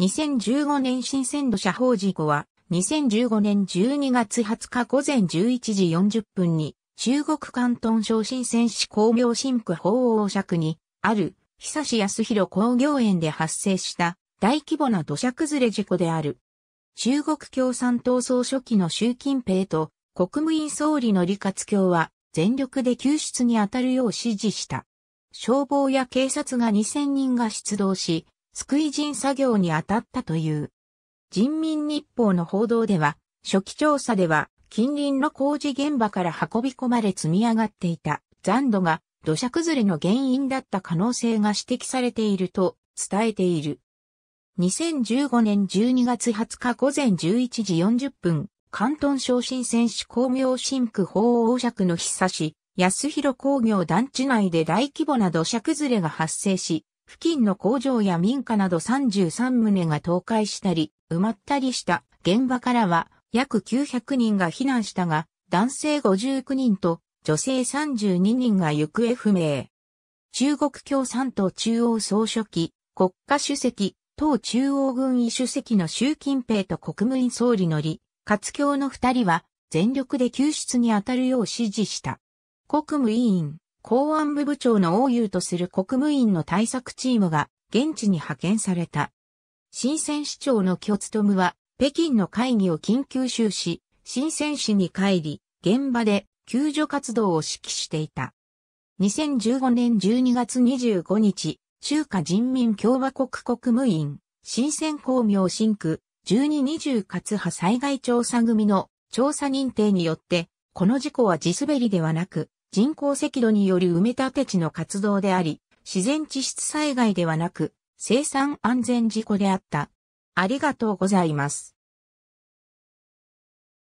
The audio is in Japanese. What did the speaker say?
2015年新鮮土砂法事故は、2015年12月20日午前11時40分に、中国関東省新鮮市工業新区法王尺に、ある、久志康弘工業園で発生した大規模な土砂崩れ事故である。中国共産党総書記の習近平と国務院総理の李克強は全力で救出に当たるよう指示した。消防や警察が2000人が出動し、救い人作業に当たったという。人民日報の報道では、初期調査では、近隣の工事現場から運び込まれ積み上がっていた残土が土砂崩れの原因だった可能性が指摘されていると伝えている。2015年12月20日午前11時40分、関東昇進選手工業新区法王尺の久し、安広工業団地内で大規模な土砂崩れが発生し、付近の工場や民家など33棟が倒壊したり、埋まったりした現場からは約900人が避難したが、男性59人と女性32人が行方不明。中国共産党中央総書記、国家主席、党中央軍委主席の習近平と国務院総理の李、活教の二人は全力で救出に当たるよう指示した。国務委員、公安部部長の応有とする国務院の対策チームが現地に派遣された。新鮮市長のキョツは北京の会議を緊急収し、新鮮市に帰り、現場で救助活動を指揮していた。2015年12月25日、中華人民共和国国務院、新鮮公明新区、1220活派災害調査組の調査認定によって、この事故は地滑りではなく、人工赤土による埋め立て地の活動であり、自然地質災害ではなく、生産安全事故であった。ありがとうございます。